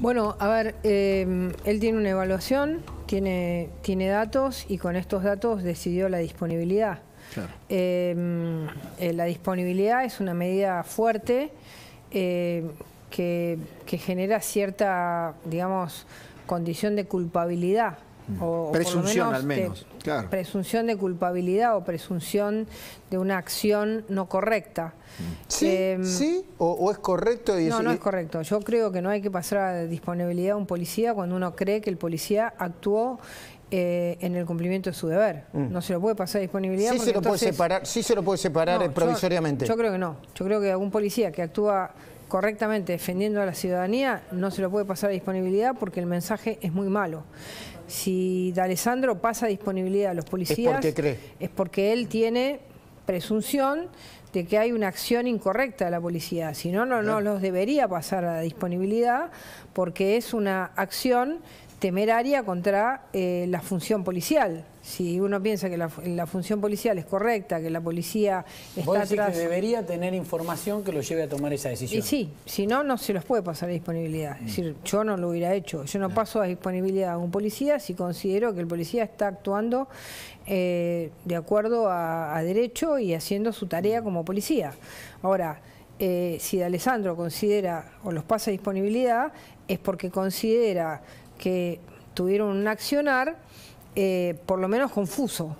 Bueno, a ver, em, él tiene una evaluación, tiene, tiene datos y con estos datos decidió la disponibilidad. Em, eh, la disponibilidad es una medida fuerte em, que genera cierta, digamos, condición de culpabilidad presunción al menos, Presunción de culpabilidad o presunción de una acción no correcta. ¿Sí? Em, o, es correcto? no, no es correcto. Yo creo que no hay que pasar a disponibilidad a un policía cuando uno cree que el policía actuó eh, en el cumplimiento de su deber. Mm. No se lo puede pasar a disponibilidad. Sí, se lo, puede separar, sí se lo puede separar eh, provisoriamente. yo creo que no. Yo creo que algún policía que actúa correctamente defendiendo a la ciudadanía, no se lo puede pasar a disponibilidad porque el mensaje es muy malo. Si D'Alessandro pasa a disponibilidad a los policías, es porque, es porque él tiene presunción de que hay una acción incorrecta de la policía. Si no, no, no los debería pasar a disponibilidad porque es una acción temeraria contra eh, la función policial. Si uno piensa que la, función policial es correcta, que la policía está ¿Vos debería tener información que lo lleve a tomar esa decisión. Y sí, si no, no se los puede pasar a disponibilidad. Es decir, mm. yo no lo hubiera hecho. Yo no, paso a disponibilidad a un policía si considero que el policía está actuando eh, de acuerdo a, derecho y haciendo su tarea mm. como policía. Ahora, eh, si Alessandro considera o los pasa a disponibilidad, es porque considera que tuvieron un accionar eh, por lo menos confuso.